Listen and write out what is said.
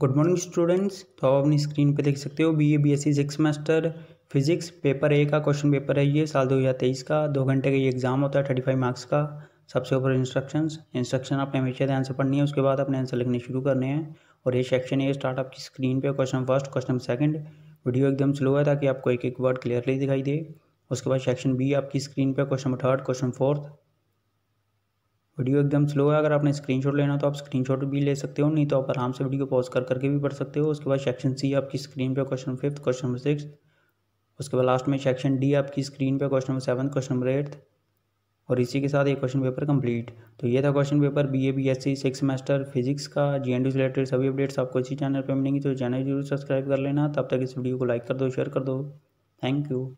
good morning students तो आप अपनी स्क्रीन पर देख सकते हो B A B S C six semester physics paper A का क्वेश्चन पेपर है ये साल दो हज़ार तेईस का दो घंटे का ये एग्ज़ाम होता है थर्टी फाइव मार्क्स का सबसे ऊपर इंस्ट्रक्शंस इंस्ट्रक्शन आपने हमेशा ध्यान से पढ़नी है उसके बाद अपने आंसर लिखने शुरू करने हैं और ये सेक्शन ए स्टार्ट आपकी स्क्रीन पर question first question second video एकदम स्लो है ताकि आपको एक एक वर्ड क्लियरली दिखाई दे उसके बाद सेक्शन बी आपकी स्क्रीन पर question third question fourth video एकदम स्लो है अगर आपने स्क्रीनशॉट लेना तो आप स्क्रीनशॉट भी ले सकते हो नहीं तो आप आराम से वीडियो पॉज कर करके भी पढ़ सकते हो उसके बाद सेक्शन सी आपकी स्क्रीन पे question fifth question number six उसके बाद लास्ट में सेक्शन डी आपकी स्क्रीन पे question number seven question number eighth और इसी के साथ ये क्वेश्चन पेपर कंप्लीट तो ये था question paper B A B S C six semester physics का जी एन से रिलेटेड सभी अपडेट्स आपको इसी चैनल पर मिलेंगी तो चैनल जरूर सब्सक्राइब कर लेना तब तक इस वीडियो को लाइक कर दो शेयर कर दो थैंक यू